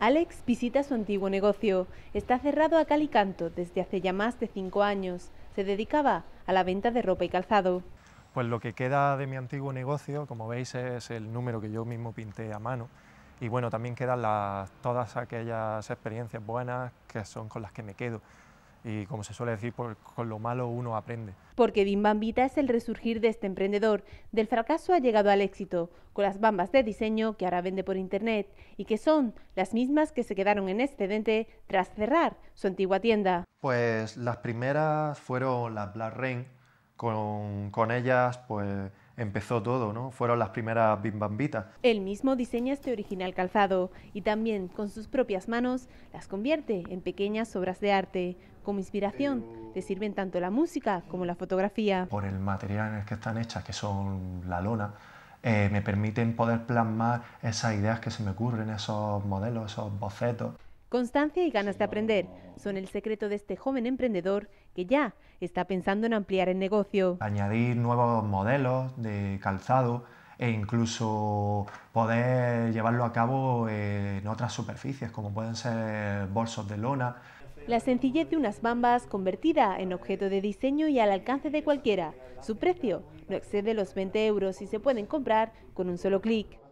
Alex visita su antiguo negocio. Está cerrado a cal y canto desde hace ya más de cinco años. Se dedicaba a la venta de ropa y calzado. Pues lo que queda de mi antiguo negocio, como veis, es el número que yo mismo pinté a mano. Y bueno, también quedan todas aquellas experiencias buenas que son con las que me quedo y como se suele decir, con lo malo uno aprende. Porque Bim es el resurgir de este emprendedor. Del fracaso ha llegado al éxito, con las bambas de diseño que ahora vende por internet y que son las mismas que se quedaron en excedente este tras cerrar su antigua tienda. Pues las primeras fueron las Black Rain, con, con ellas pues empezó todo, ¿no? Fueron las primeras bimbambitas. Él mismo diseña este original calzado y también con sus propias manos las convierte en pequeñas obras de arte. Como inspiración le sirven tanto la música como la fotografía. Por el material en el que están hechas, que son la lona, eh, me permiten poder plasmar esas ideas que se me ocurren, esos modelos, esos bocetos. Constancia y ganas de aprender son el secreto de este joven emprendedor que ya está pensando en ampliar el negocio. Añadir nuevos modelos de calzado e incluso poder llevarlo a cabo en otras superficies, como pueden ser bolsos de lona. La sencillez de unas bambas convertida en objeto de diseño y al alcance de cualquiera. Su precio no excede los 20 euros y se pueden comprar con un solo clic.